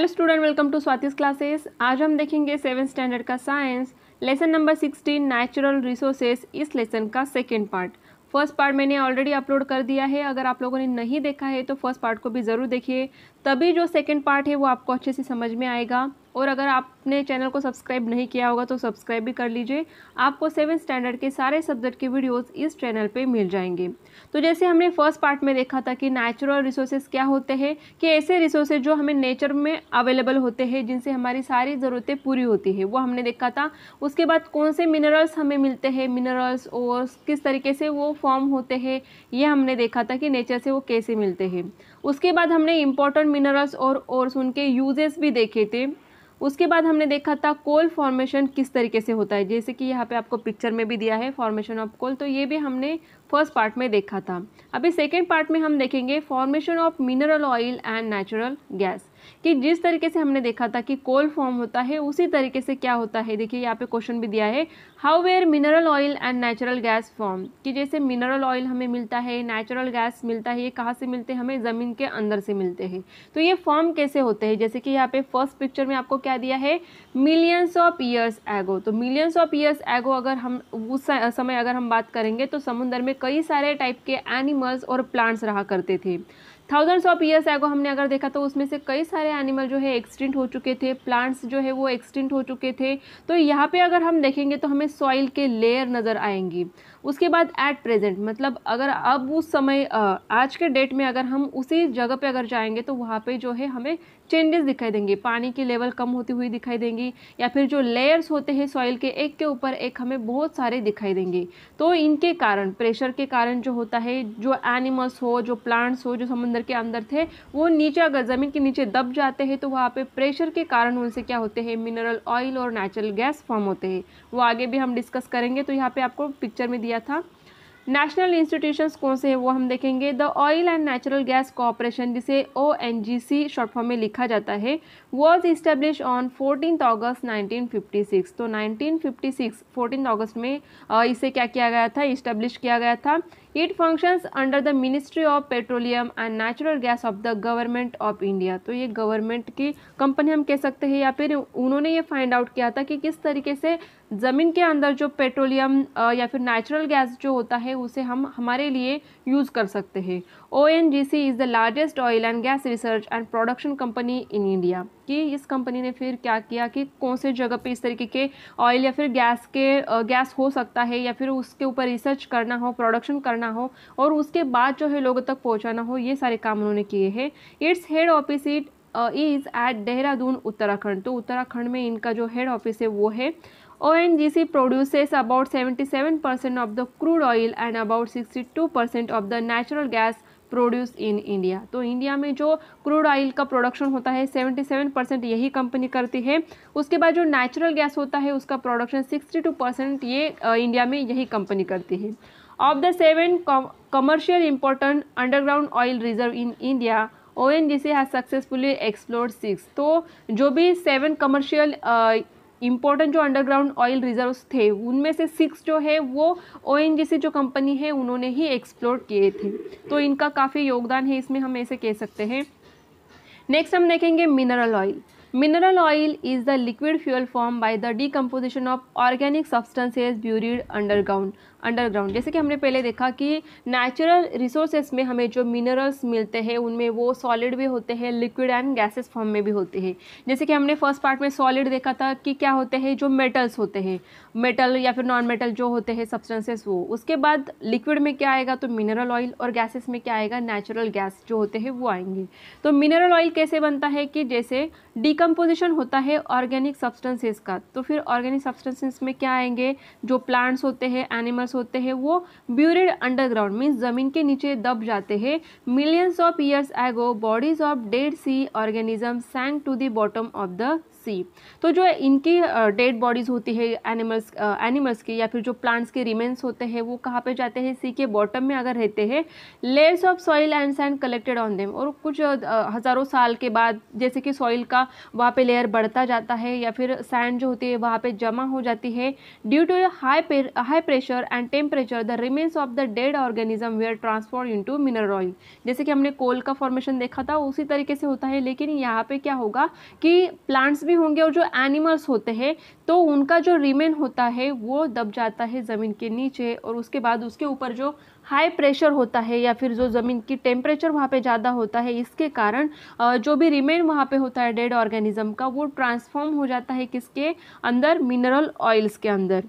hello student welcome to Swati's classes आज हम देखेंगे सेवन स्टैंडर्ड का science lesson number sixteen natural resources इस लेसन का सेकेंड पार्ट फर्स्ट पार्ट मैंने ऑलरेडी अपलोड कर दिया है अगर आप लोगों ने नहीं देखा है तो फर्स्ट पार्ट को भी ज़रूर देखिए तभी जो सेकेंड पार्ट है वो आपको अच्छे से समझ में आएगा और अगर आपने चैनल को सब्सक्राइब नहीं किया होगा तो सब्सक्राइब भी कर लीजिए आपको सेवन स्टैंडर्ड के सारे सब्जेक्ट के वीडियोस इस चैनल पे मिल जाएंगे तो जैसे हमने फर्स्ट पार्ट में देखा था कि नेचुरल रिसोर्सेज क्या होते हैं कि ऐसे रिसोर्सेज जो हमें नेचर में अवेलेबल होते हैं जिनसे हमारी सारी ज़रूरतें पूरी होती है वो हमने देखा था उसके बाद कौन से मिनरल्स हमें मिलते हैं मिनरल्स और किस तरीके से वो फॉर्म होते हैं ये हमने देखा था कि नेचर से वो कैसे मिलते हैं उसके बाद हमने इम्पोर्टेंट मिनरल्स और और उनके यूजेस भी देखे थे उसके बाद हमने देखा था कोल फॉर्मेशन किस तरीके से होता है जैसे कि यहाँ पे आपको पिक्चर में भी दिया है फॉर्मेशन ऑफ कोल तो ये भी हमने फर्स्ट पार्ट में देखा था अभी सेकेंड पार्ट में हम देखेंगे formation of mineral oil and natural gas कि जिस तरीके से हमने देखा था कि कोल फॉर्म होता है उसी तरीके से क्या होता है देखिए यहाँ पे क्वेश्चन भी दिया है how were mineral oil and natural gas form कि जैसे मिनरल ऑयल हमें मिलता है नेचुरल गैस मिलता है ये कहाँ से मिलते हैं हमें ज़मीन के अंदर से मिलते हैं तो ये फॉर्म कैसे होते हैं जैसे कि यहाँ पे फर्स्ट पिक्चर में आपको क्या दिया है मिलियंस ऑफ ईयर्स एगो तो मिलियंस ऑफ ईयर्स एगो अगर हम उस समय अगर हम बात करेंगे तो समुद्र में कई सारे टाइप के एनिमल्स और प्लांट्स रहा करते थे थाउजेंड्स ऑफ ईयर्स एगो हमने अगर देखा तो उसमें से कई सारे एनिमल जो है एक्सटिंट हो चुके थे प्लांट्स जो है वो एक्सटिंट हो चुके थे तो यहाँ पे अगर हम देखेंगे तो हमें सॉइल के लेयर नज़र आएंगी उसके बाद एट प्रेजेंट मतलब अगर अब उस समय आज के डेट में अगर हम उसी जगह पे अगर जाएंगे तो वहाँ पे जो है हमें चेंजेस दिखाई देंगे पानी की लेवल कम होती हुई दिखाई देंगी या फिर जो लेयर्स होते हैं सॉइल के एक के ऊपर एक हमें बहुत सारे दिखाई देंगे तो इनके कारण प्रेशर के कारण जो होता है जो एनिमल्स हो जो प्लांट्स हो जो समुद्र के अंदर थे वो नीचे अगर ज़मीन के नीचे दब जाते हैं तो वहाँ पर प्रेशर के कारण उनसे क्या होते हैं मिनरल ऑयल और नेचुरल गैस फॉर्म होते हैं वो आगे भी हम डिस्कस करेंगे तो यहाँ पर आपको पिक्चर में दिया था नेशनल इंस्टीट्यूशंस कौन से हैं वो हम देखेंगे the oil and natural gas corporation जिसे O N G C short form में लिखा जाता है was establish on fourteen August 1956 तो 1956 फिफ्टी अगस्त में इसे क्या किया गया था इस्टेब्लिश किया गया था it functions under the ministry of petroleum and natural gas of the government of India तो ये गवर्नमेंट की कंपनी हम कह सकते हैं या फिर उन्होंने ये फाइंड आउट किया था कि किस तरीके से ज़मीन के अंदर जो पेट्रोलियम या फिर नेचुरल गैस जो होता है उसे हम हमारे लिए यूज़ कर सकते हैं O N G C is the largest oil and gas research and production company in India कि इस कंपनी ने फिर क्या किया कि कौन से जगह पे इस तरीके के ऑयल या फिर गैस के गैस हो सकता है या फिर उसके ऊपर रिसर्च करना हो प्रोडक्शन करना हो और उसके बाद जो है लोगों तक पहुँचाना हो ये सारे काम उन्होंने किए हैं its head office it is at Dehradun Uttarakhand तो उत्तराखंड में इनका जो हेड ऑफिस है वो है ONGC produces about 77% of the crude oil and about 62% of the natural gas produce in India तो इंडिया में जो क्रूड ऑयल का प्रोडक्शन होता है 77 परसेंट यही कंपनी करती है उसके बाद जो नेचुरल गैस होता है उसका प्रोडक्शन 62 परसेंट ये इंडिया में यही कंपनी करती है of the seven commercial important underground oil reserve in India O N G C has successfully explore six तो जो भी सेवन कमर्शियल इम्पोर्टेंट जो अंडरग्राउंड ऑयल रिजर्व्स थे उनमें से सिक्स जो है वो ओ जो कंपनी है उन्होंने ही एक्सप्लोर किए थे तो इनका काफ़ी योगदान है इसमें हम ऐसे कह सकते हैं नेक्स्ट हम देखेंगे mineral oil mineral oil is the liquid fuel form by the decomposition of organic substances buried underground underground जैसे कि हमने पहले देखा कि नेचुरल रिसोर्सेज में हमें जो मिनरल्स मिलते हैं उनमें वो सॉलिड भी होते हैं लिक्विड एंड गैसेस फॉर्म में भी होते हैं जैसे कि हमने फर्स्ट पार्ट में सॉलिड देखा था कि क्या होते हैं जो मेटल्स होते हैं मेटल या फिर नॉन मेटल जो होते हैं सब्सटेंसेस वो उसके बाद लिक्विड में क्या आएगा तो मिनरल ऑयल और गैसेस में क्या आएगा नेचुरल गैस जो होते हैं वो आएंगे तो मिनरल ऑयल कैसे बनता है कि जैसे डिकम्पोजिशन होता है ऑर्गेनिक सब्सटेंसेस का तो फिर ऑर्गेनिक सब्सटेंसेस में क्या आएंगे जो प्लांट्स होते हैं एनिमल्स मिनरल्स होते हैं वो ब्यूरिड अंडरग्राउंड मीन्स ज़मीन के नीचे दब जाते हैं millions of years ago bodies of dead sea organism sang to the bottom of the sea तो जो इनकी डेड बॉडीज़ होती है एनिमल्स एनिमल्स की या फिर जो प्लांट्स के रिमेन्स होते हैं वो कहाँ पे जाते हैं सी के बॉटम में अगर रहते हैं layers of soil and sand collected on them और कुछ हज़ारों साल के बाद जैसे कि सॉइल का वहाँ पे लेयर बढ़ता जाता है या फिर सैंड जो होती है वहाँ पर जमा हो जाती है due to high high pressure and temperature the remains of the dead organism were transform to mineral oil जैसे कि हमने कोल का फॉर्मेशन देखा था उसी तरीके से होता है लेकिन यहाँ पे क्या होगा कि प्लांट्स भी होंगे और जो एनिमल्स होते हैं तो उनका जो रिमेन होता है वो दब जाता है ज़मीन के नीचे और उसके बाद उसके ऊपर जो हाई प्रेशर होता है या फिर जो ज़मीन की टेम्परेचर वहाँ पे ज़्यादा होता है इसके कारण जो भी रिमेन वहाँ पे होता है डेड ऑर्गेनिज्म का वो ट्रांसफॉर्म हो जाता है किसके अंदर मिनरल ऑयल्स के अंदर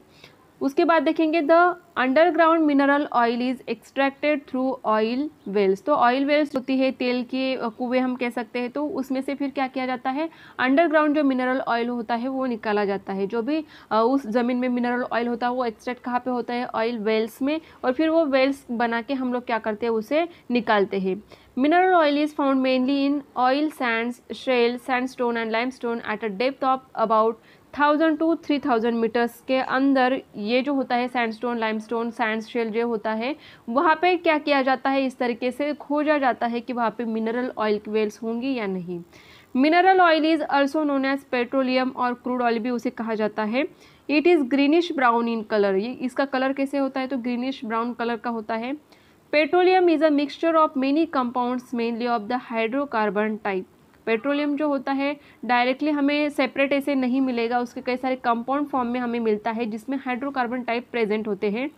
उसके बाद देखेंगे the underground mineral oil is extracted through oil wells तो ऑयल वेल्स होती है तेल के कुएं हम कह सकते हैं तो उसमें से फिर क्या किया जाता है अंडरग्राउंड जो मिनरल ऑयल होता है वो निकाला जाता है जो भी उस ज़मीन में मिनरल ऑयल होता है वो एक्सट्रैक्ट कहाँ पे होता है ऑयल वेल्स में और फिर वो वेल्स बना के हम लोग क्या करते हैं उसे निकालते हैं mineral oil is found mainly in oil sand shale sand and lime at a depth of about thousand to three thousand metres के अंदर ये जो होता है सैंडस्टोन लाइमस्टोन सैंड शेल जो होता है वहाँ पे क्या किया जाता है इस तरीके से खोजा जाता है कि वहाँ पे मिनरल ऑयल वेल्स होंगी या नहीं mineral oil is also known as petroleum और क्रूड ऑयल भी उसे कहा जाता है it is greenish brown in colour ये इसका कलर कैसे होता है तो ग्रीनिश ब्राउन कलर का होता है petroleum is a mixture of many compounds mainly of the hydrocarbon type petroleum जो होता है डायरेक्टली हमें सेपरेट ऐसे नहीं मिलेगा उसके कई सारे कंपाउंड फॉर्म में हमें मिलता है जिसमें हाइड्रोकार्बन टाइप प्रेजेंट होते हैं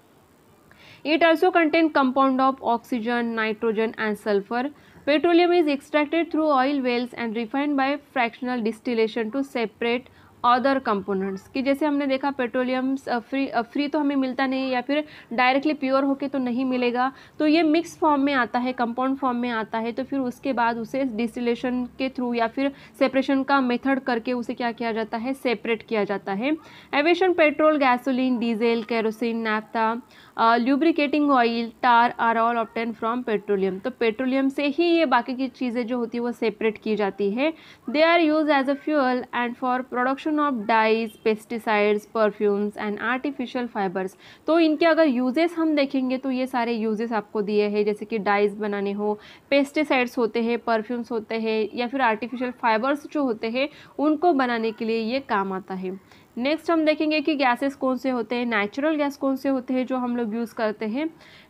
it also contain compound of oxygen nitrogen and sulphur petroleum is extracted through oil wells and refined by fractional distillation to separate other components कि जैसे हमने देखा पेट्रोलियम फ्री फ्री तो हमें मिलता नहीं या फिर डायरेक्टली प्योर होके तो नहीं मिलेगा तो ये मिक्स फॉर्म में आता है कंपाउंड फॉर्म में आता है तो फिर उसके बाद उसे डिस्टिलेशन के थ्रू या फिर सेपरेशन का मेथड करके उसे क्या किया जाता है सेपरेट किया जाता है aviation petrol gasoline diesel kerosene naphtha lubricating oil tar are all obtain from petroleum तो पेट्रोलियम से ही ये बाकी की चीज़ें जो होती है वो सेपरेट की जाती है they are use as a fuel and for production of dyes pesticides perfumes and artificial fibres तो इनके अगर यूजेस हम देखेंगे तो ये सारे यूजेस आपको दिए हैं जैसे कि डाइज बनाने हो पेस्टिसाइड्स होते हैं परफ्यूम्स होते हैं या फिर आर्टिफिशियल फाइबर्स जो होते हैं उनको बनाने के लिए ये काम आता है नेक्स्ट हम देखेंगे कि गैसेस कौन से होते हैं नेचुरल गैस कौन से होते हैं जो हम लोग यूज़ करते हैं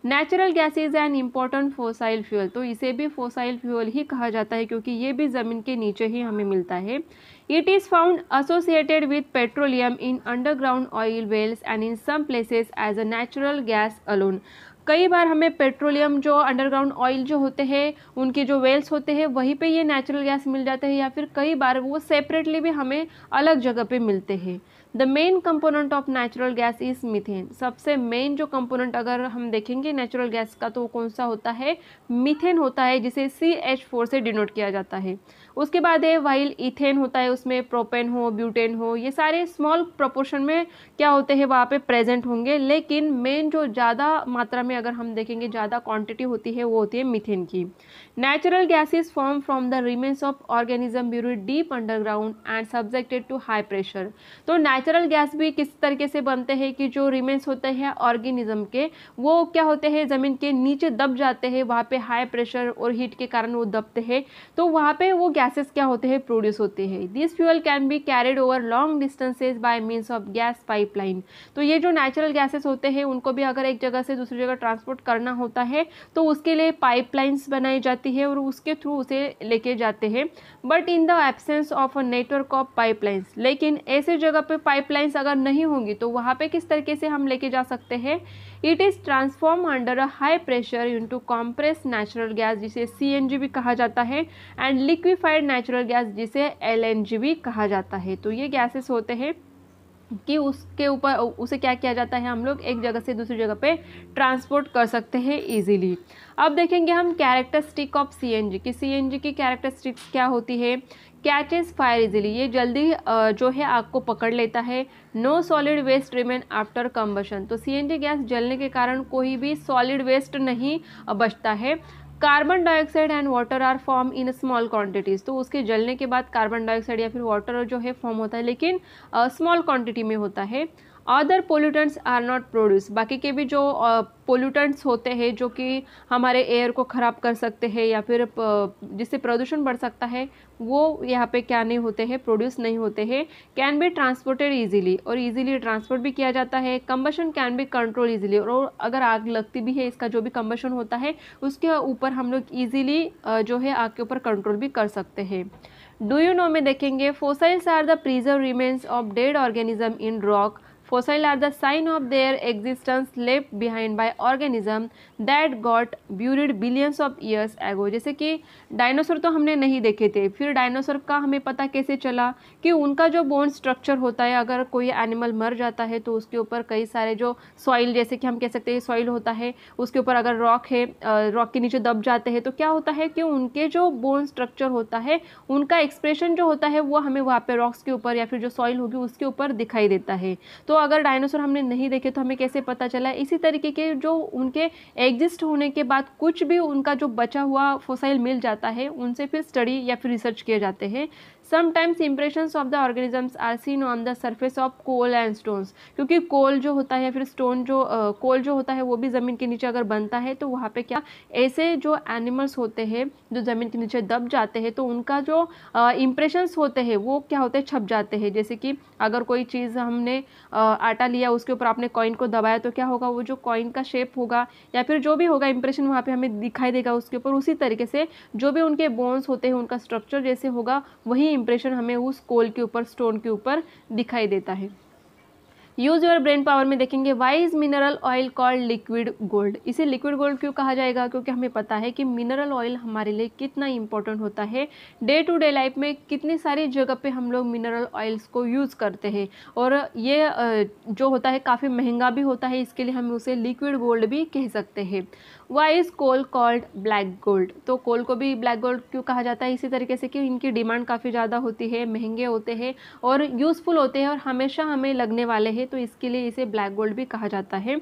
natural gas is an important fossil fuel तो इसे भी फोसाइल फ्यूल ही कहा जाता है क्योंकि ये भी ज़मीन के नीचे ही हमें मिलता है it is found associated with petroleum in underground oil wells and in some places as a natural gas alone कई बार हमें पेट्रोलियम जो अंडरग्राउंड ऑयल जो होते हैं उनके जो वेल्स होते हैं वहीं पे ये नेचुरल गैस मिल जाते हैं या फिर कई बार वो सेपरेटली भी हमें अलग जगह पे मिलते हैं the main component of natural gas is methane सबसे मेन जो कंपोनेंट अगर हम देखेंगे नेचुरल गैस का तो कौन सा होता है मिथेन होता है जिसे सी एच फोर से डिनोट किया जाता है उसके बाद है वाइल इथेन होता है उसमें प्रोपेन हो ब्यूटेन हो ये सारे स्मॉल प्रोपोर्शन में क्या होते हैं वहाँ पे प्रेजेंट होंगे लेकिन मेन जो ज़्यादा मात्रा में अगर हम देखेंगे ज़्यादा क्वांटिटी होती है वो होती है मिथेन की natural gases form from the remains of organism buried deep underground and subjected to high pressure तो नेचुरल गैस भी किस तरीके से बनते हैं कि जो रिमेन्स होते हैं ऑर्गेनिज्म के वो क्या होते हैं ज़मीन के नीचे दब जाते हैं वहाँ पे हाई प्रेशर और हीट के कारण वो दबते हैं तो वहाँ पे वो गैस गैसेस क्या होते हैं प्रोड्यूस होते हैं this fuel can be carried over long distances by means of gas pipeline तो ये जो नेचुरल गैसेस होते हैं उनको भी अगर एक जगह से दूसरी जगह ट्रांसपोर्ट करना होता है तो उसके लिए पाइपलाइंस बनाई जाती है और उसके थ्रू उसे लेके जाते हैं but in the absence of a network of pipelines लेकिन ऐसे जगह पर पाइपलाइंस अगर नहीं होंगी तो वहाँ पर किस तरीके से हम लेके जा सकते हैं it is transform under a high pressure into compress natural gas जिसे सी भी कहा जाता है एंड लिक्विफाइड नेचुरल गैस जिसे एल भी कहा जाता है तो ये गैसेस होते हैं कि उसके ऊपर उसे क्या किया जाता है हम लोग एक जगह से दूसरी जगह पे ट्रांसपोर्ट कर सकते हैं इजीली अब देखेंगे हम कैरेक्टरिस्टिक ऑफ सीएनजी कि सीएनजी की कैरेक्टरिस्टिक्स क्या होती है कैचेज फायर इजिली ये जल्दी जो है आग को पकड़ लेता है no solid waste remain after combustion तो जी गैस जलने के कारण कोई भी सॉलिड वेस्ट नहीं बचता है carbon dioxide and water are form in small quantities तो उसके जलने के बाद कार्बन डाइऑक्साइड या फिर वाटर जो है फॉर्म होता है लेकिन स्मॉल uh, क्वांटिटी में होता है other pollutants are not produce बाकी के भी जो पोल्यूटेंट्स होते हैं जो कि हमारे एयर को ख़राब कर सकते हैं या फिर जिससे प्रदूषण बढ़ सकता है वो यहाँ पे क्या नहीं होते हैं प्रोड्यूस नहीं होते हैं कैन बी ट्रांसपोर्टेड इजीली और इजीली ट्रांसपोर्ट भी किया जाता है combustion can be control easily और अगर आग लगती भी है इसका जो भी कम्बशन होता है उसके ऊपर हम लोग ईजिली जो है आग के ऊपर कंट्रोल भी कर सकते हैं डू यू नो में देखेंगे fossils are the preserve remains of dead organism in rock fossil are the sign of their existence left behind by organism that got buried billions of years ago जैसे कि dinosaur तो हमने नहीं देखे थे फिर डायनासोर का हमें पता कैसे चला कि उनका जो बोन स्ट्रक्चर होता है अगर कोई एनिमल मर जाता है तो उसके ऊपर कई सारे जो सॉइल जैसे कि हम कह सकते हैं सॉइल होता है उसके ऊपर अगर रॉक है रॉक के नीचे दब जाते हैं तो क्या होता है कि उनके जो बोन स्ट्रक्चर होता है उनका एक्सप्रेशन जो होता है वो हमें वहाँ पे रॉक्स के ऊपर या फिर जो सॉइल होगी उसके ऊपर दिखाई देता है तो अगर डायनासोर हमने नहीं देखे तो हमें कैसे पता चला इसी तरीके के जो उनके एग्जिस्ट होने के बाद कुछ भी उनका जो बचा हुआ फोसाइल मिल जाता है उनसे फिर स्टडी या फिर रिसर्च किए जाते हैं sometimes impression of the organisms are seen on the surface of coal and stones क्योंकि कोल जो होता है फिर स्टोन जो कोल uh, जो होता है वो भी ज़मीन के नीचे अगर बनता है तो वहाँ पे क्या ऐसे जो एनिमल्स होते हैं जो ज़मीन के नीचे दब जाते हैं तो उनका जो इम्प्रेशंस uh, होते हैं वो क्या होते हैं छप जाते हैं जैसे कि अगर कोई चीज़ हमने uh, आटा लिया उसके ऊपर आपने कॉइन को दबाया तो क्या होगा वो जो कॉइन का शेप होगा या फिर जो भी होगा इंप्रेशन वहाँ पर हमें दिखाई देगा उसके ऊपर उसी तरीके से जो भी उनके बोन्स होते हैं उनका स्ट्रक्चर जैसे होगा वही इंप्रेशन हमें उस कोल के ऊपर स्टोन के ऊपर दिखाई देता है यूज़ योर ब्रेन पावर में देखेंगे why is mineral oil called liquid gold इसे लिक्विड गोल्ड क्यों कहा जाएगा क्योंकि हमें पता है कि मिनरल ऑयल हमारे लिए कितना इंपॉर्टेंट होता है डे टू डे लाइफ में कितनी सारी जगह पे हम लोग मिनरल ऑयल्स को यूज़ करते हैं और ये जो होता है काफ़ी महंगा भी होता है इसके लिए हम उसे लिक्विड गोल्ड भी कह सकते हैं why is coal called black gold तो कोल को भी ब्लैक गोल्ड क्यों कहा जाता है इसी तरीके से कि इनकी डिमांड काफ़ी ज़्यादा होती है महंगे होते हैं और यूज़फुल होते हैं और हमेशा हमें लगने वाले हैं तो इसके लिए इसे ब्लैक गोल्ड भी कहा जाता है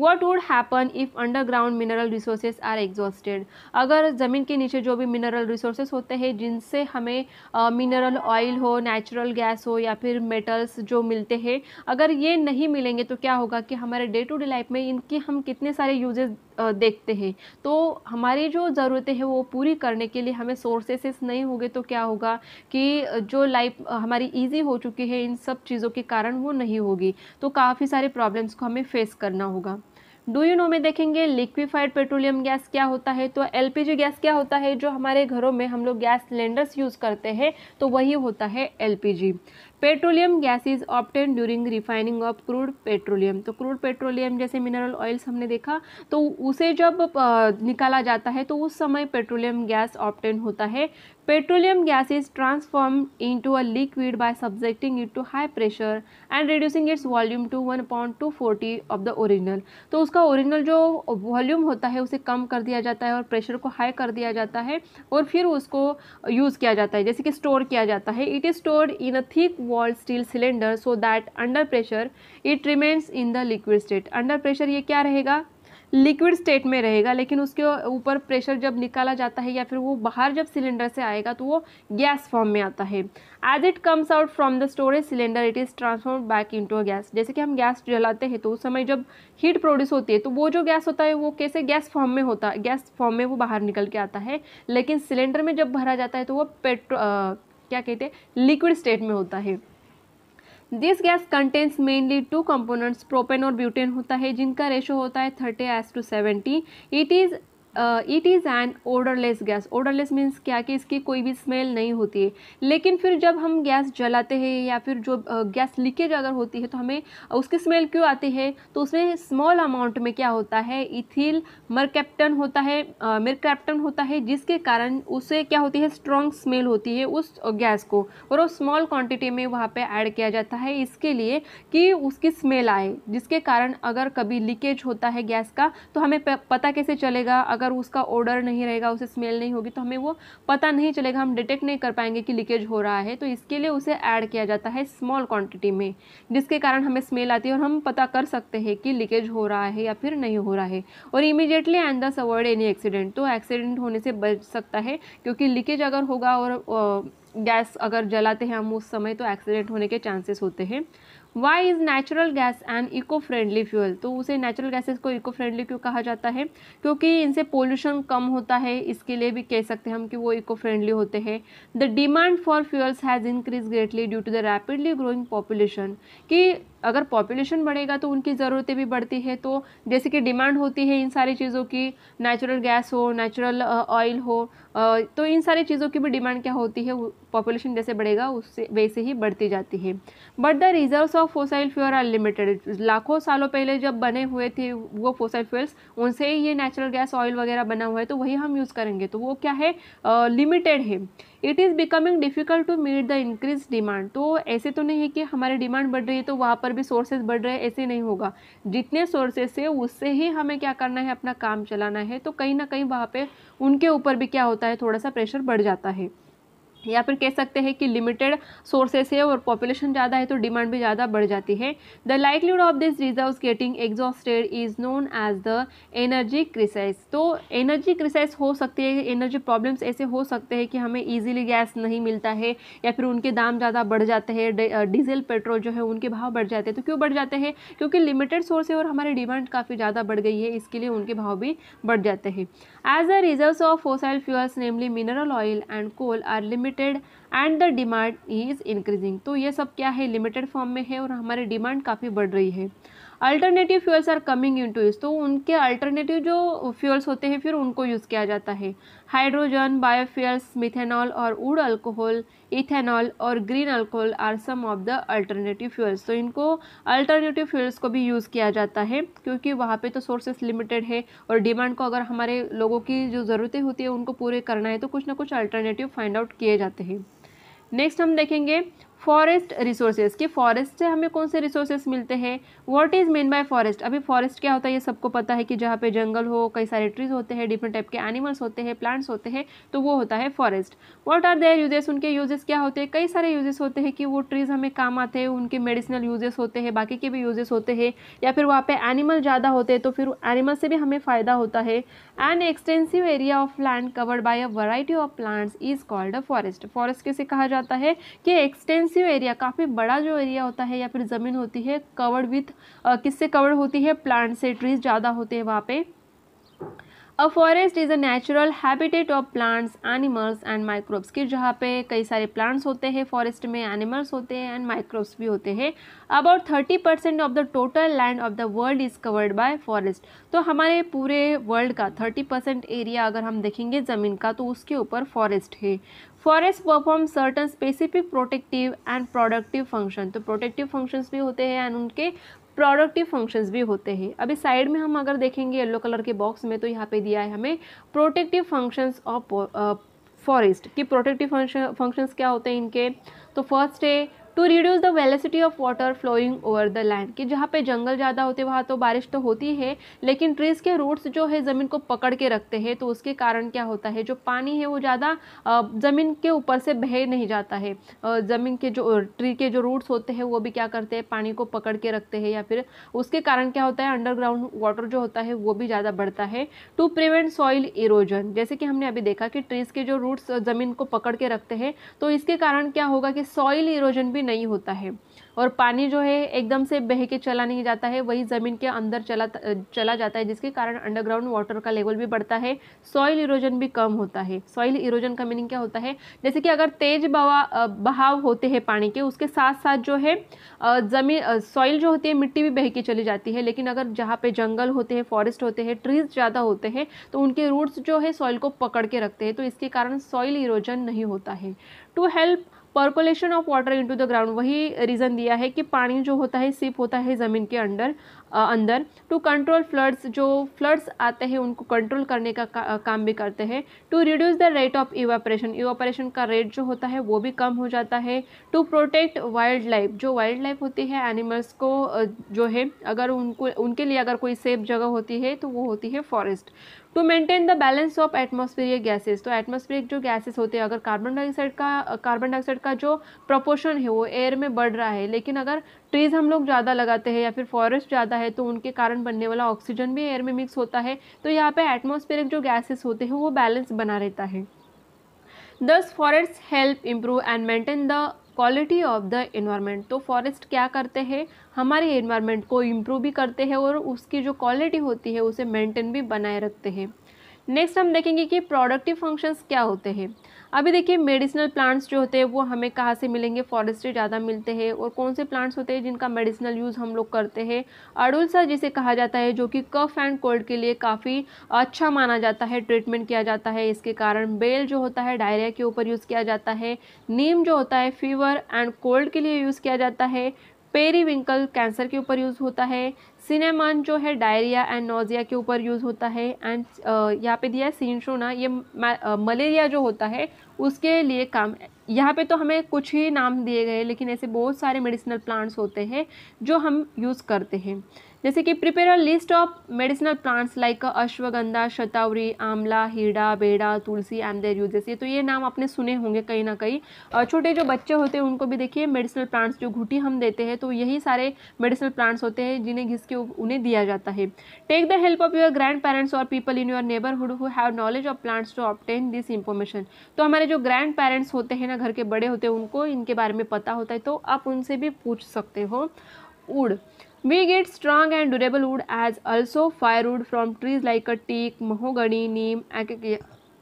what would happen if underground mineral resources are exhausted अगर ज़मीन के नीचे जो भी मिनरल रिसोर्सेज होते हैं जिनसे हमें मिनरल ऑयल हो नेचुरल गैस हो या फिर मेटल्स जो मिलते हैं अगर ये नहीं मिलेंगे तो क्या होगा कि हमारे डे टू डे लाइफ में इनके हम कितने सारे यूजेज देखते हैं तो हमारी जो ज़रूरतें हैं वो पूरी करने के लिए हमें सोर्सेस नहीं होंगे तो क्या होगा कि जो लाइफ हमारी इजी हो चुकी है इन सब चीज़ों के कारण वो नहीं होगी तो काफ़ी सारे प्रॉब्लम्स को हमें फेस करना होगा डू यू नो में देखेंगे लिक्विफाइड पेट्रोलियम गैस क्या होता है तो एलपीजी गैस क्या होता है जो हमारे घरों में हम लोग गैस सिलेंडर्स यूज़ करते हैं तो वही होता है LPG petroleum is obtain during refining of crude petroleum तो क्रूड पेट्रोलियम जैसे मिनरल ऑयल्स हमने देखा तो उसे जब निकाला जाता है तो उस समय पेट्रोलियम गैस ऑप्टेन होता है petroleum gas is transform to a liquid by subjecting it to high pressure and reducing its volume to one point two forty of the original तो उसका ओरिजिनल जो वॉल्यूम होता है उसे कम कर दिया जाता है और प्रेशर को हाई कर दिया जाता है और फिर उसको यूज़ किया जाता है जैसे कि स्टोर किया जाता है it is stored in a thick wall steel cylinder so that under pressure it remains in the liquid state under pressure ये क्या रहेगा लिक्विड स्टेट में रहेगा लेकिन उसके ऊपर प्रेशर जब निकाला जाता है या फिर वो बाहर जब सिलेंडर से आएगा तो वो गैस फॉर्म में आता है as it comes out from the storage cylinder it is transform back into a gas जैसे कि हम गैस जलाते हैं तो उस समय जब हीट प्रोड्यूस होती है तो वो जो गैस होता है वो कैसे गैस फॉर्म में होता है गैस फॉर्म में वो बाहर निकल के आता है लेकिन सिलेंडर में जब भरा जाता है तो वो पेट्रो क्या कहते हैं लिक्विड स्टेट में होता है this gas contents mainly two components propane और ब्यूटेन होता है जिनका रेशो होता है thirty is to seventy it is it is an odourless gas odourless means क्या कि इसकी कोई भी स्मेल नहीं होती है लेकिन फिर जब हम गैस जलाते हैं या फिर जो गैस uh, लीकेज अगर होती है तो हमें uh, उसकी स्मेल क्यों आती है तो उसमें स्मॉल अमाउंट में क्या होता है इथिल मरकैप्टन होता है मिरकैप्टन uh, होता है जिसके कारण उसे क्या होती है स्ट्रॉन्ग स्मेल होती है उस गैस को और वो स्मॉल क्वान्टिटी में वहाँ पर ऐड किया जाता है इसके लिए कि उसकी स्मेल आए जिसके कारण अगर कभी लीकेज होता है गैस का तो हमें पता कैसे चलेगा अगर अगर उसका ओडर नहीं रहेगा उसे स्मेल नहीं होगी तो हमें वो पता नहीं चलेगा हम डिटेक्ट नहीं कर पाएंगे कि लीकेज हो रहा है तो इसके लिए उसे ऐड किया जाता है स्मॉल क्वांटिटी में जिसके कारण हमें स्मेल आती है और हम पता कर सकते हैं कि लीकेज हो रहा है या फिर नहीं हो रहा है और immediately and thus avoid any accident तो एक्सीडेंट होने से बच सकता है क्योंकि लीकेज अगर होगा और गैस अगर जलाते हैं हम उस समय तो एक्सीडेंट होने के चांसेस होते हैं why is natural gas and eco friendly fuel तो उसे नेचुरल गैसेस को इको फ्रेंडली क्यों कहा जाता है क्योंकि इनसे पोल्यूशन कम होता है इसके लिए भी कह सकते हैं हम कि वो इको फ्रेंडली होते हैं the demand for fuels has increase greatly due to the rapidly growing population कि अगर पॉपुलेशन बढ़ेगा तो उनकी ज़रूरतें भी बढ़ती है तो जैसे कि डिमांड होती है इन सारी चीज़ों की नेचुरल गैस हो नेचुरल ऑयल हो तो इन सारी चीज़ों की भी डिमांड क्या होती है पॉपुलेशन जैसे बढ़ेगा उससे वैसे ही बढ़ती जाती है but the reserves of fossil fuel are limited लाखों सालों पहले जब बने हुए थे वो फोसाइल फ्यूल्स उनसे ही ये नेचुरल गैस ऑयल वगैरह बना हुआ है तो वही हम यूज़ करेंगे तो वो क्या है लिमिटेड है it is becoming difficult to meet the increase demand तो ऐसे तो नहीं है कि हमारी डिमांड बढ़ रही है तो वहाँ पर भी सोर्सेज बढ़ रहे हैं ऐसे नहीं होगा जितने सोर्सेस है उससे ही हमें क्या करना है अपना काम चलाना है तो कहीं ना कहीं वहाँ पर उनके ऊपर भी क्या होता है थोड़ा सा प्रेशर बढ़ जाता है या फिर कह सकते हैं कि लिमिटेड सोर्सेस है और पॉपुलेशन ज़्यादा है तो डिमांड भी ज़्यादा बढ़ जाती है the likelihood of this reserve getting exhausted is known as the energy crisis तो एनर्जी क्रिसाइस हो सकती है एनर्जी प्रॉब्लम्स ऐसे हो सकते हैं कि हमें ईजिली गैस नहीं मिलता है या फिर उनके दाम ज़्यादा बढ़ जाते हैं डीजल पेट्रोल जो है उनके भाव बढ़ जाते हैं तो क्यों बढ़ जाते हैं क्योंकि लिमिटेड सोर्स है और हमारी डिमांड काफ़ी ज़्यादा बढ़ गई है इसके लिए उनके भाव भी बढ़ जाते हैं as the reserve of fossil fuels namely mineral oil and coal are limit limited and the demand is increasing तो ये सब क्या है लिमिटेड फॉर्म में है और हमारी डिमांड काफ़ी बढ़ रही है alternative fuels are coming into use तो उनके अल्टरनेटिव जो फ्यूल्स होते हैं फिर उनको यूज़ किया जाता है हाइड्रोजन बायोफ्यूल्स मिथेनॉल और उड अल्कोहल इथेनॉल और green alcohol are some of the alternative fuels तो इनको अल्टरनेटिव फ्यूल्स को भी यूज़ किया जाता है क्योंकि वहाँ पे तो सोर्सेस लिमिटेड है और डिमांड को अगर हमारे लोगों की जो ज़रूरतें होती है उनको पूरे करना है तो कुछ ना कुछ अल्टरनेटिव फाइंड आउट किए जाते हैं नेक्स्ट हम देखेंगे फॉरेस्ट रिसोर्सेज कि फॉरेस्ट से हमें कौन से रिसोर्सेज मिलते हैं what is meant by forest अभी फॉरेस्ट क्या होता है ये सबको पता है कि जहाँ पे जंगल हो कई सारे ट्रीज होते हैं डिफरेंट टाइप के एनिमल्स होते हैं प्लांट्स होते हैं तो वो होता है forest what are their uses उनके यूजेस क्या होते हैं कई सारे यूजेस होते हैं कि वो ट्रीज़ हमें काम आते हैं उनके मेडिसिनल यूजेस होते हैं बाकी के भी यूजेस होते हैं या फिर वहाँ पर एनिमल ज़्यादा होते हैं तो फिर एनिमल से भी हमें फ़ायदा होता है an extensive area of land covered by a variety of plants is called a forest forest किसे कहा जाता है कि एक्सटेंस एक्सटेंसिव एरिया काफ़ी बड़ा जो एरिया होता है या फिर ज़मीन होती है कवर्ड विथ किससे कवर्ड होती है प्लांट से ट्रीज ज़्यादा होते हैं वहाँ पे a forest is a natural habitat of plants animals and microbes कि जहाँ पे कई सारे प्लांट्स होते हैं फॉरेस्ट में एनिमल्स होते हैं एंड माइक्रोब्स भी होते हैं about thirty percent of the total land of the world is covered by forest तो हमारे पूरे वर्ल्ड का थर्टी परसेंट एरिया अगर हम देखेंगे ज़मीन का तो उसके ऊपर फॉरेस्ट है forest perform certain specific protective and productive function तो प्रोटेक्टिव फंक्शंस भी होते हैं एंड उनके प्रोडक्टिव फंक्शंस भी होते हैं अभी साइड में हम अगर देखेंगे येलो कलर के बॉक्स में तो यहाँ पे दिया है हमें प्रोटेक्टिव फंक्शंस ऑफ फॉरेस्ट कि प्रोटेक्टिव फंक्शन फंक्शंस क्या होते हैं इनके तो फर्स्ट है to reduce the velocity of water flowing over the land कि जहाँ पे जंगल ज़्यादा होते वहाँ तो बारिश तो होती है लेकिन ट्रीज़ के रूट्स जो है ज़मीन को पकड़ के रखते हैं तो उसके कारण क्या होता है जो पानी है वो ज़्यादा ज़मीन के ऊपर से बह नहीं जाता है ज़मीन के जो ट्री के जो रूट्स होते हैं वो भी क्या करते हैं पानी को पकड़ के रखते हैं या फिर उसके कारण क्या होता है अंडरग्राउंड वाटर जो होता है वो भी ज़्यादा बढ़ता है टू प्रिवेंट सॉइल इरोजन जैसे कि हमने अभी देखा कि ट्रीज़ के जो रूट्स ज़मीन को पकड़ के रखते हैं तो इसके कारण क्या होगा कि सॉइल इरोजन भी भी नहीं होता है और पानी जो है एकदम से बह के चला नहीं जाता है वही ज़मीन के अंदर चला चला जाता है जिसके कारण अंडरग्राउंड वाटर का लेवल भी बढ़ता है सॉइल इरोजन भी कम होता है सॉइल इरोजन का मीनिंग क्या होता है जैसे कि अगर तेज बवा बहाव होते हैं पानी के उसके साथ साथ जो है ज़मीन सॉइल जो होती है मिट्टी भी बह के चली जाती है लेकिन अगर जहाँ पे जंगल होते हैं फॉरेस्ट होते हैं ट्रीज ज़्यादा होते हैं तो उनके रूट्स जो है सॉइल को पकड़ के रखते हैं तो इसके कारण सॉइल इरोजन नहीं होता है to help percolation of water into the ground वही रीज़न दिया है कि पानी जो होता है सिप होता है ज़मीन के अंडर अंदर टू कंट्रोल फ्लड्स जो फ्लड्स आते हैं उनको कंट्रोल करने का, का काम भी करते हैं to reduce the rate of evaporation evaporation का रेट जो होता है वो भी कम हो जाता है टू प्रोटेक्ट वाइल्ड लाइफ जो वाइल्ड लाइफ होती है एनिमल्स को जो है अगर उनको उनके लिए अगर कोई सेफ जगह होती है तो वो होती है forest to maintain the balance of atmospheric gases तो एटमॉस्फेरिक जो गैसेज होते हैं अगर कार्बन डाइऑक्साइड का कार्बन डाइऑक्साइड का जो प्रपोर्शन है वो एयर में बढ़ रहा है लेकिन अगर ट्रीज़ हम लोग ज़्यादा लगाते हैं या फिर फॉरेस्ट ज़्यादा है तो उनके कारण बनने वाला ऑक्सीजन भी एयर में मिक्स होता है तो यहाँ पे एटमोस्फेरिक जो गैसेस होते हैं वो बैलेंस बना रहता है thus forest help improve and maintain the quality of the environment तो फॉरेस्ट क्या करते हैं हमारे इन्वायरमेंट को इम्प्रूव भी करते हैं और उसकी जो क्वालिटी होती है उसे मेंटेन भी बनाए रखते हैं नेक्स्ट हम देखेंगे कि प्रोडक्टिव फंक्शंस क्या होते हैं अभी देखिए मेडिसिनल प्लांट्स जो होते हैं वो हमें कहाँ से मिलेंगे फॉरेस्ट ज़्यादा मिलते हैं और कौन से प्लांट्स होते हैं जिनका मेडिसिनल यूज़ हम लोग करते हैं अड़ुलसा जिसे कहा जाता है जो कि कफ एंड कोल्ड के लिए काफ़ी अच्छा माना जाता है ट्रीटमेंट किया जाता है इसके कारण बेल जो होता है डायरिया के ऊपर यूज़ किया जाता है नीम जो होता है फीवर एंड कोल्ड के लिए यूज़ किया जाता है पेरीविंकल कैंसर के ऊपर यूज़ होता है सिनेमान जो है डायरिया एंड नोज़िया के ऊपर यूज़ होता है एंड यहाँ पे दिया है सीनशोना ये मलेरिया जो होता है उसके लिए काम यहाँ पे तो हमें कुछ ही नाम दिए गए लेकिन ऐसे बहुत सारे मेडिसिनल प्लांट्स होते हैं जो हम यूज़ करते हैं जैसे कि prepare a list of medicinal plants like ashwagandha shatavari amla हीड़ा बेड़ा तुलसी एंड देर यूजेस ये तो ये नाम आपने सुने होंगे कहीं ना कहीं और छोटे जो बच्चे होते हैं उनको भी देखिए मेडिसिनल प्लांट्स जो घुटी हम देते हैं तो यही सारे मेडिसिनल प्लांट्स होते हैं जिन्हें घिस के उन्हें दिया जाता है take the help of your grandparents और people in your neighbourhood who have knowledge of plants to obtain this information तो हमारे जो ग्रैंड पेरेंट्स होते हैं ना घर के बड़े होते हैं उनको इनके बारे में पता होता है तो आप उनसे भी पूछ सकते हो उड़ We get strong and durable wood as also firewood from trees like a teak, mahogany, neem,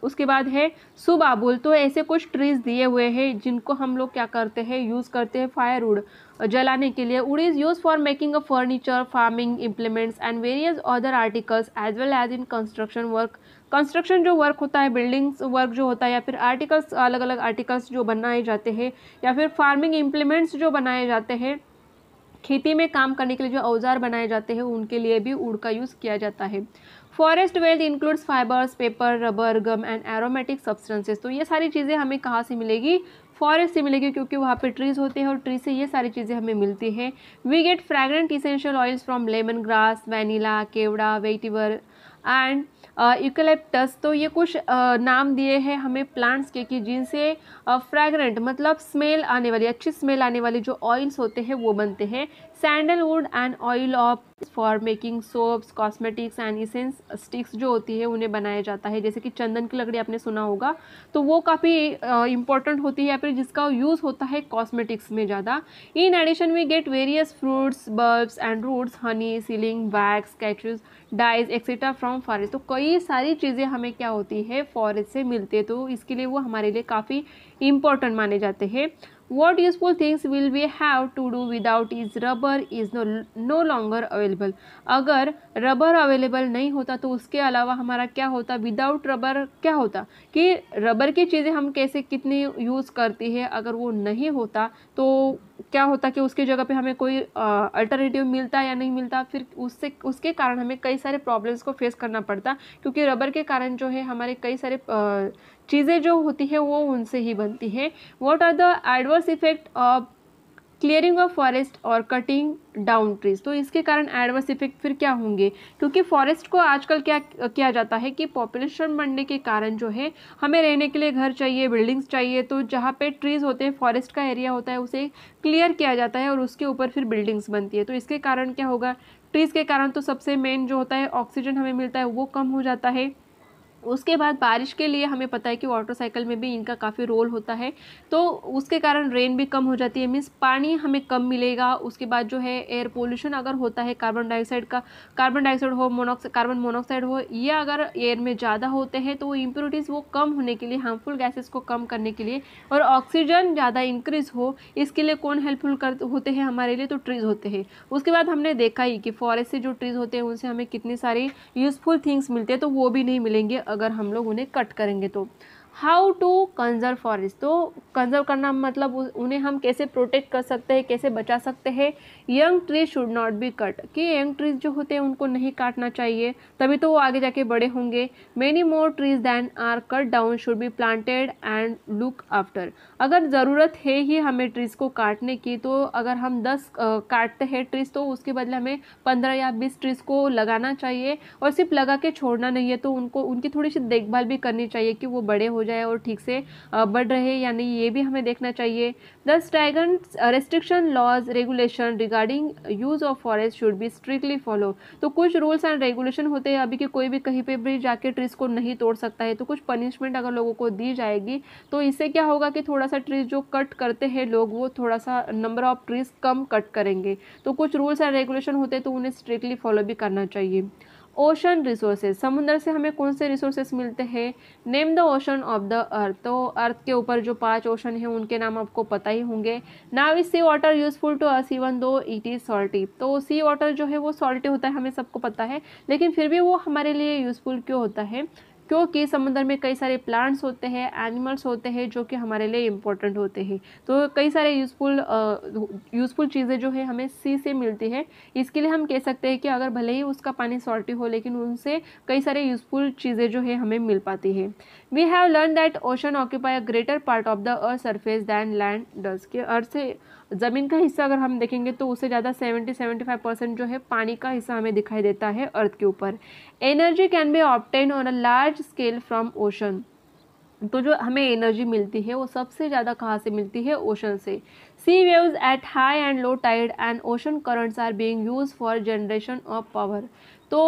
उसके बाद है सुबाबुल तो ऐसे कुछ ट्रीज़ दिए हुए हैं जिनको हम लोग क्या करते हैं यूज़ करते हैं फायर उड जलाने के लिए wood is use for making a furniture farming implements and various other articles as well as in construction work construction जो वर्क होता है बिल्डिंग्स वर्क जो होता है या फिर आर्टिकल्स अलग अलग आर्टिकल्स जो बनाए जाते हैं या फिर फार्मिंग इम्प्लीमेंट्स जो बनाए जाते हैं खेती में काम करने के लिए जो औजार बनाए जाते हैं उनके लिए भी ऊड़ का यूज़ किया जाता है forest wealth includes fibres paper rubber gum and aromatic substances तो ये सारी चीज़ें हमें कहाँ से मिलेगी फॉरेस्ट से मिलेगी क्योंकि वहाँ पे ट्रीज होते हैं और ट्री से ये सारी चीज़ें हमें मिलती हैं we get fragrant essential oils from lemon grass vanilla kewra vetiver and eucalyptus uh, तो ये कुछ uh, नाम दिए हैं हमें प्लांट्स के कि जिनसे फ्रैगरेंट uh, मतलब स्मेल आने वाली अच्छी स्मेल आने वाले जो ऑयल्स होते हैं वो बनते हैं sandalwood and oil of for making soaps cosmetics and incense sticks जो होती है उन्हें बनाया जाता है जैसे कि चंदन की लकड़ी आपने सुना होगा तो वो काफ़ी इंपॉर्टेंट होती है या फिर जिसका यूज़ होता है कॉस्मेटिक्स में ज़्यादा in addition we get various fruits herbs and roots honey sealing wax catechu dyes etcetera from forest तो कई सारी चीज़ें हमें क्या होती है फॉरेस्ट से मिलते तो इसके लिए वो हमारे लिए काफ़ी इंपॉर्टेंट माने जाते हैं what useful things will we have to do without is rubber is no no longer available अगर rubber available नहीं होता तो उसके अलावा हमारा क्या होता without rubber क्या होता कि rubber की चीज़ें हम कैसे कितनी यूज़ करती है अगर वो नहीं होता तो क्या होता कि उसकी जगह पे हमें कोई अल्टरनेटिव मिलता या नहीं मिलता फिर उससे उसके कारण हमें कई सारे प्रॉब्लम्स को फेस करना पड़ता क्योंकि रबर के कारण जो है हमारे कई सारे आ, चीज़ें जो होती हैं वो उनसे ही बनती हैं what are the adverse effect of clearing of forest और कटिंग डाउन ट्रीज तो इसके कारण एडवर्स इफेक्ट फिर क्या होंगे क्योंकि फॉरेस्ट को आजकल क्या किया जाता है कि पॉपुलेशन बढ़ने के कारण जो है हमें रहने के लिए घर चाहिए बिल्डिंग्स चाहिए तो जहाँ पे ट्रीज़ होते हैं फॉरेस्ट का एरिया होता है उसे क्लियर किया जाता है और उसके ऊपर फिर बिल्डिंग्स बनती है तो इसके कारण क्या होगा ट्रीज़ के कारण तो सबसे मेन जो होता है ऑक्सीजन हमें मिलता है वो कम हो जाता है उसके बाद बारिश के लिए हमें पता है कि वाटर साइकिल में भी इनका काफ़ी रोल होता है तो उसके कारण रेन भी कम हो जाती है मीन्स पानी हमें कम मिलेगा उसके बाद जो है एयर पोल्यूशन अगर होता है कार्बन डाइऑक्साइड का कार्बन डाइऑक्साइड हो मोनोक्स कार्बन मोनोक्साइड हो ये अगर एयर में ज़्यादा होते हैं तो इम्प्योरिटीज़ वो कम होने के लिए हार्मफुल गैसेज को कम करने के लिए और ऑक्सीजन ज़्यादा इंक्रीज़ हो इसके लिए कौन हेल्पफुल कर होते हैं हमारे लिए तो ट्रीज़ होते हैं उसके बाद हमने देखा ही कि फॉरेस्ट से जो ट्रीज़ होते हैं उनसे हमें कितनी सारी यूज़फुल थिंग्स मिलते हैं तो वो भी नहीं मिलेंगे अगर हम लोग उन्हें कट करेंगे तो हाउ टू कंजर्व फॉरेस्ट तो कंजर्व करना मतलब उन्हें हम कैसे प्रोटेक्ट कर सकते हैं कैसे बचा सकते हैं young tree should not be cut कि यंग ट्रीज जो होते हैं उनको नहीं काटना चाहिए तभी तो वो आगे जाके बड़े होंगे many more trees than are cut down should be planted and look after अगर ज़रूरत है ही हमें ट्रीज़ को काटने की तो अगर हम दस काटते हैं ट्रीज़ तो उसके बदले हमें पंद्रह या बीस ट्रीज़ को लगाना चाहिए और सिर्फ लगा के छोड़ना नहीं है तो उनको उनकी थोड़ी सी देखभाल भी करनी चाहिए कि वो बड़े हो हो जाए और ठीक से बढ़ रहे या नहीं ये भी हमें देखना चाहिए the dragon restriction laws regulation regarding use of forest should be strictly follow तो कुछ रूल्स एंड रेगुलेशन होते हैं अभी कि कोई भी कहीं पर भी जाके ट्रीज़ को नहीं तोड़ सकता है तो कुछ पनिशमेंट अगर लोगों को दी जाएगी तो इससे क्या होगा कि थोड़ा सा ट्रीज़ जो कट करते हैं लोग वो थोड़ा सा नंबर ऑफ ट्रीज़ कम कट करेंगे तो कुछ रूल्स एंड रेगुलेशन होते हैं तो उन्हें स्ट्रिक्टली फॉलो भी करना चाहिए ओशन रिसोर्सेज समुद्र से हमें कौन से रिसोर्सेज मिलते हैं name the ocean of the earth तो अर्थ के ऊपर जो पांच ओशन हैं उनके नाम आपको पता ही होंगे now is sea water useful to us even though it is salty तो सी वाटर जो है वो सॉल्टी होता है हमें सबको पता है लेकिन फिर भी वो हमारे लिए यूज़फुल क्यों होता है क्योंकि समुद्र में कई सारे प्लांट्स होते हैं एनिमल्स होते हैं जो कि हमारे लिए इम्पोर्टेंट होते हैं तो कई सारे यूज़फुल यूज़फुल चीज़ें जो है हमें सी से मिलती है इसके लिए हम कह सकते हैं कि अगर भले ही उसका पानी सॉल्टी हो लेकिन उनसे कई सारे यूज़फुल चीज़ें जो है हमें मिल पाती है we have learn that ocean occupy a greater part of the earth surface than land does के अर्थ से ज़मीन का हिस्सा अगर हम देखेंगे तो उससे ज़्यादा सेवेंटी सेवेंटी फाइव परसेंट जो है पानी का हिस्सा हमें दिखाई देता है अर्थ के ऊपर energy can be obtain on a large scale from ocean तो जो हमें एनर्जी मिलती है वो सबसे ज़्यादा कहाँ से मिलती है ओशन से sea waves at high and low tide and ocean currents are being use for generation of power तो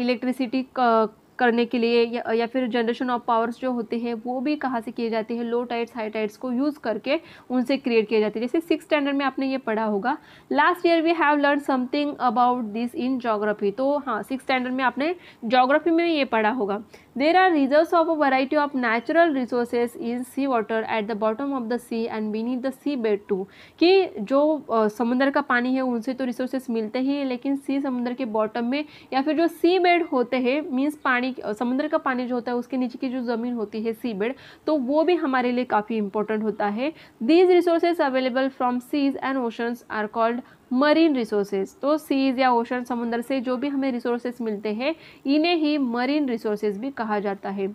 इलेक्ट्रिसिटी uh, करने के लिए या, या फिर जनरेशन ऑफ पावर्स जो होते हैं वो भी कहाँ से किए जाते हैं लो टाइट्स हाई टाइट्स को यूज़ करके उनसे क्रिएट किए जाते हैं जैसे सिक्स स्टैंडर्ड में आपने ये पढ़ा होगा last year we have learn something about this in geography तो हाँ सिक्स स्टैंडर्ड में आपने जोग्राफी में ये पढ़ा होगा there are reserve of a variety of natural resources in sea water at the bottom of the sea and beneath the sea bed too कि जो समुद्र का पानी है उनसे तो रिसोर्सेस मिलते ही लेकिन सी समुद्र के बॉटम में या फिर जो सी बेड होते हैं मीन्स पानी पानी समुद्र का पानी जो होता है उसके नीचे की जो ज़मीन होती है सीबेड तो वो भी हमारे लिए काफ़ी इंपॉर्टेंट होता है these resources available from seas and oceans are called marine resources तो सीज या ओशन समुद्र से जो भी हमें रिसोर्सेज मिलते हैं इन्हें ही मरीन रिसोर्सेज भी कहा जाता है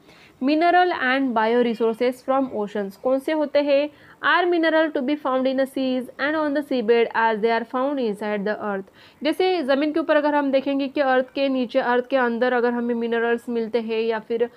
mineral and bio resources from oceans कौन से होते हैं are mineral to be found in the seas and on the sea bed as they are found inside the earth जैसे ज़मीन के ऊपर अगर हम देखेंगे कि अर्थ के नीचे अर्थ के अंदर अगर हमें मिनरल्स मिलते हैं या फिर आ,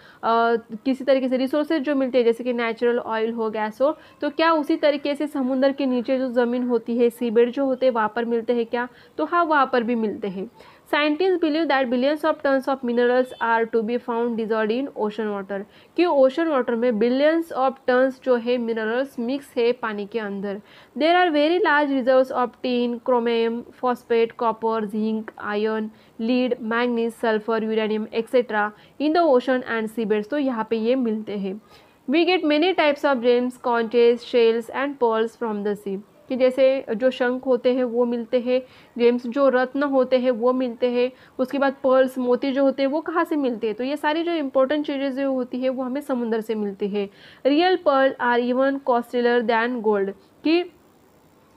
किसी तरीके से रिसोर्सेज जो मिलते हैं जैसे कि नेचुरल ऑयल हो गैस हो तो क्या उसी तरीके से समुंदर के नीचे जो ज़मीन होती है सी बेड जो होते हैं वहाँ पर मिलते हैं क्या तो हाँ वहाँ पर भी मिलते हैं scientist believe that billions of tons of minerals are to be found dissolved in ocean water कि ओशन वाटर में बिलियंस ऑफ टन्स जो है मिनरल्स मिक्स है पानी के अंदर there are very large reserve of tin chromium phosphate copper zinc iron lead manganese sulphur uranium etcetera in the ocean and seabeds तो यहाँ पे ये मिलते हैं we get many types of gems कॉन्चेस shells and pearls from the sea कि जैसे जो शंख होते हैं वो मिलते हैं जेम्स जो रत्न होते हैं वो मिलते हैं उसके बाद पर्ल्स मोती जो होते हैं वो कहाँ से मिलते हैं तो ये सारी जो इंपॉर्टेंट चीज़ें जो होती है वो हमें समुद्र से मिलती है real pearl are even costlier than gold कि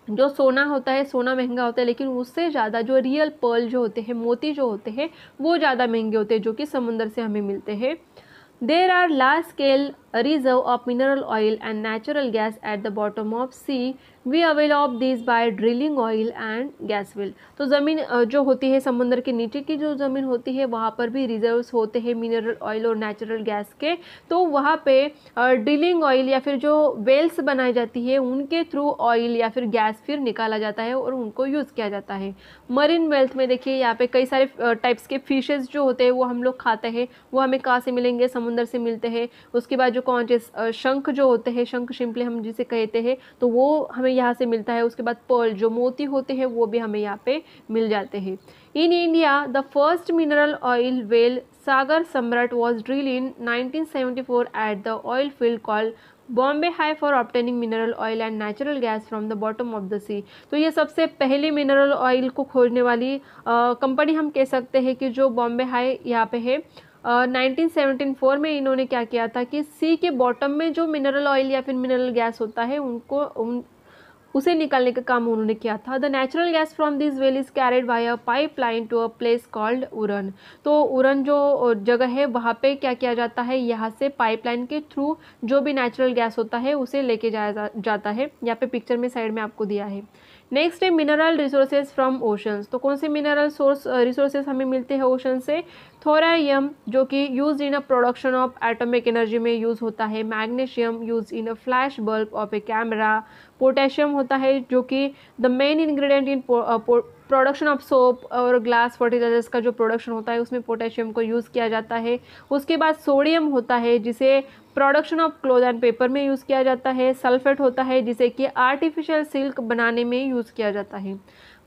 जो सोना होता है सोना महंगा होता है लेकिन उससे ज़्यादा जो रियल पर्ल जो होते हैं मोती जो होते हैं वो ज़्यादा महंगे होते हैं जो कि समुंदर से हमें मिलते हैं there are large scale reserve of mineral oil and and gas at the bottom of sea we avail of this by drilling oil and gas well तो ज़मीन जो होती है समुद्र के नीचे की जो ज़मीन होती है वहाँ पर भी रिजर्व होते हैं मिनरल ऑयल और नेचुरल गैस के तो वहाँ पे ड्रिलिंग ऑयल या फिर जो वेल्स बनाई जाती है उनके थ्रू ऑयल या फिर गैस फिर निकाला जाता है और उनको यूज़ किया जाता है मरीन वेल्थ में देखिए यहाँ पर कई सारे टाइप्स के फिशेज़ जो होते हैं वो हम लोग खाते हैं वो हमें कहाँ से मिलेंगे समुंदर से मिलते हैं उसके बाद जो कौन जैसे शंख जो होते हैं शंख सिंपली हम जिसे कहते हैं तो वो हमें यहाँ से मिलता है उसके बाद पर्ल जो मोती होते हैं वो भी हमें यहाँ पे मिल जाते हैं in India the first mineral oil well Sagar Samrat was drill in nineteen eight the oil field call Bombay High for obtaining mineral oil and natural gas from the bottom of the sea तो ये सबसे पहले मिनरल ऑयल को खोजने वाली company हम कह सकते हैं कि जो बॉम्बे हाई यहाँ पे है नाइनटीन सेवनटीन फोर में इन्होंने क्या किया था कि सी के बॉटम में जो मिनरल ऑयल या फिर मिनरल गैस होता है उनको उन उसे निकालने का काम उन्होंने किया था the natural gas from this well is carried by a pipeline to a place called Uran तो उरन जो जगह है वहाँ पे क्या किया जाता है यहाँ से पाइपलाइन के थ्रू जो भी नेचुरल गैस होता है उसे लेके जाया जा, जाता है यहाँ पे पिक्चर में साइड में आपको दिया है नेक्स्ट है मिनरल रिसोर्सेज फ्रॉम ओशंस तो कौन से मिनरल सोर्स रिसोर्सेज हमें मिलते हैं ओशन से थोरायम जो कि use in a production of atomic energy में यूज़ होता है magnesium use in a flash bulb of a camera potassium होता है जो कि the main ingredient in production of soap और ग्लास फर्टिलाइजर्स का जो प्रोडक्शन होता है उसमें पोटेशियम को यूज़ किया जाता है उसके बाद सोडियम होता है जिसे production of cloth and paper में यूज़ किया जाता है सल्फेट होता है जिसे कि आर्टिफिशियल सिल्क बनाने में यूज़ किया जाता है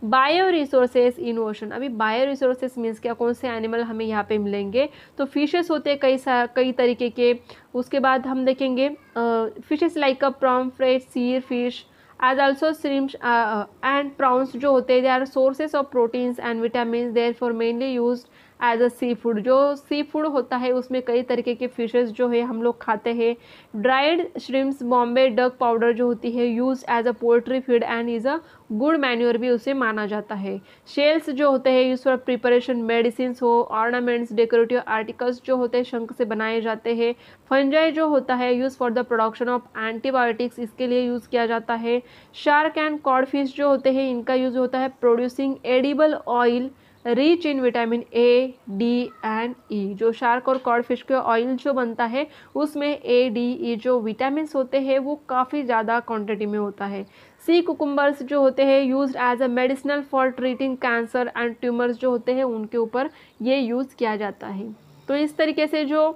बायो रिसोर्सेज इन ओशन अभी बायो रिसोर्सेज मीन्स क्या कौन से एनिमल हमें यहाँ पे मिलेंगे तो फिशेस होते हैं कई सा कई तरीके के उसके बाद हम देखेंगे fishes like a pomfret seer fish as also shrimps and prawns जो होते हैं they are sources of proteins and vitamin therefore mainly use as a seafood जो सी फूड होता है उसमें कई तरीके के फिशेज जो है हम लोग खाते हैं dried shrimps Bombay duck powder जो होती है use as a poultry feed and is a good manure भी उसे माना जाता है शेल्स जो होते हैं यूज़ फॉर प्रिपरेशन मेडिसिन हो ऑर्नामेंट्स डेकोरेटिव आर्टिकल्स जो होते हैं शंख से बनाए जाते हैं फंजाई जो होता है use for the production of antibiotics इसके लिए यूज़ किया जाता है शार्क एंड कॉडफिश जो होते हैं इनका यूज़ होता है producing edible oil rich in vitamin A D and E जो शार्क और कॉड फिश के ऑयल जो बनता है उसमें ए डी ई जो विटामिन होते हैं वो काफ़ी ज़्यादा क्वांटिटी में होता है सी कुकुम्बर्स जो होते हैं use as a medicinal for treating cancer and tumours जो होते हैं उनके ऊपर ये यूज़ किया जाता है तो इस तरीके से जो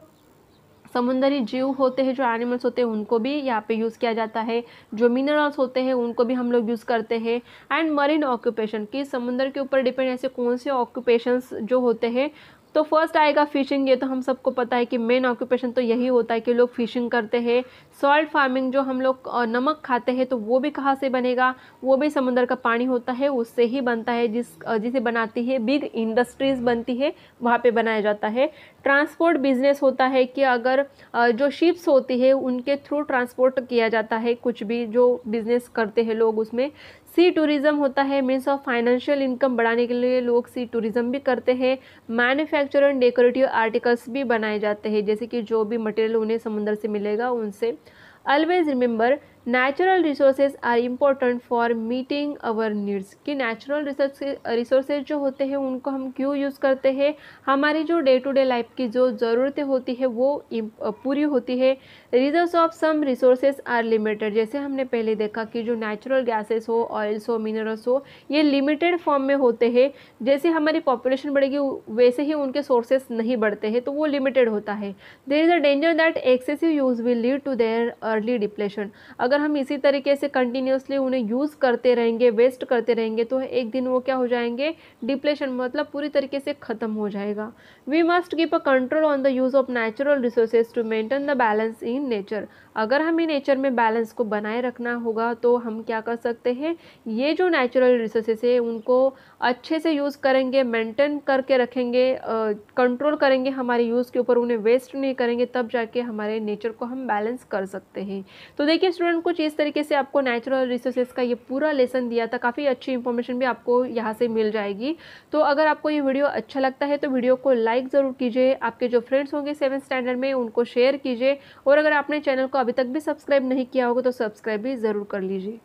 समुद्री जीव होते हैं जो एनिमल्स होते हैं उनको भी यहाँ पे यूज़ किया जाता है जो मिनरल्स होते हैं उनको भी हम लोग यूज़ करते हैं एंड मरीन ऑक्यूपेशन कि समुद्र के ऊपर डिपेंड ऐसे कौन से ऑक्यूपेशंस जो होते हैं तो फर्स्ट आएगा फिशिंग ये तो हम सबको पता है कि मेन ऑक्यूपेशन तो यही होता है कि लोग फिशिंग करते हैं सॉल्ट फार्मिंग जो हम लोग नमक खाते हैं तो वो भी कहाँ से बनेगा वो भी समुद्र का पानी होता है उससे ही बनता है जिस जिसे बनाती है बिग इंडस्ट्रीज़ बनती है वहाँ पे बनाया जाता है ट्रांसपोर्ट बिजनेस होता है कि अगर जो शिप्स होती है उनके थ्रू ट्रांसपोर्ट किया जाता है कुछ भी जो बिज़नेस करते हैं लोग उसमें सी टूरिज़्म होता है मीन्स ऑफ फाइनेंशियल इनकम बढ़ाने के लिए लोग सी टूरिज़्म भी करते हैं मैन्युफैक्चर एंड डेकोरेटिव आर्टिकल्स भी बनाए जाते हैं जैसे कि जो भी मटेरियल उन्हें समुंदर से मिलेगा उनसे always remember natural resources are important for meeting our needs कि नेचुरल रिसोर्सेज जो होते हैं उनको हम क्यों यूज़ करते हैं हमारी जो डे टू डे लाइफ की जो ज़रूरतें होती है वो पूरी होती है reserve of some resources are limited जैसे हमने पहले देखा कि जो नेचुरल गैसेस हो ऑयल्स हो मिनरल्स हो ये लिमिटेड फॉर्म में होते हैं जैसे हमारी पॉपुलेशन बढ़ेगी वैसे ही उनके सोर्सेस नहीं बढ़ते हैं तो वो लिमिटेड होता है there is a danger that excessive use will lead to their early depletion अगर हम इसी तरीके से कंटिन्यूसली उन्हें यूज़ करते रहेंगे वेस्ट करते रहेंगे तो एक दिन वो क्या हो जाएंगे डिप्लेशन मतलब पूरी तरीके से ख़त्म हो जाएगा we must keep a control on the use of natural resources to maintain the balance in nature अगर हमें नेचर में बैलेंस को बनाए रखना होगा तो हम क्या कर सकते हैं ये जो नेचुरल रिसोर्सेस है उनको अच्छे से यूज़ करेंगे मेंटेन करके रखेंगे कंट्रोल uh, करेंगे हमारे यूज़ के ऊपर उन्हें वेस्ट नहीं करेंगे तब जाके हमारे नेचर को हम बैलेंस कर सकते हैं तो देखिए स्टूडेंट कुछ इस तरीके से आपको नेचुरल रिसोर्सेज का ये पूरा लेसन दिया था काफ़ी अच्छी इन्फॉर्मेशन भी आपको यहाँ से मिल जाएगी तो अगर आपको ये वीडियो अच्छा लगता है तो वीडियो को लाइक लाइक ज़रूर कीजिए आपके जो फ्रेंड्स होंगे सेवन स्टैंडर्ड में उनको शेयर कीजिए और अगर आपने चैनल को अभी तक भी सब्सक्राइब नहीं किया होगा तो सब्सक्राइब भी ज़रूर कर लीजिए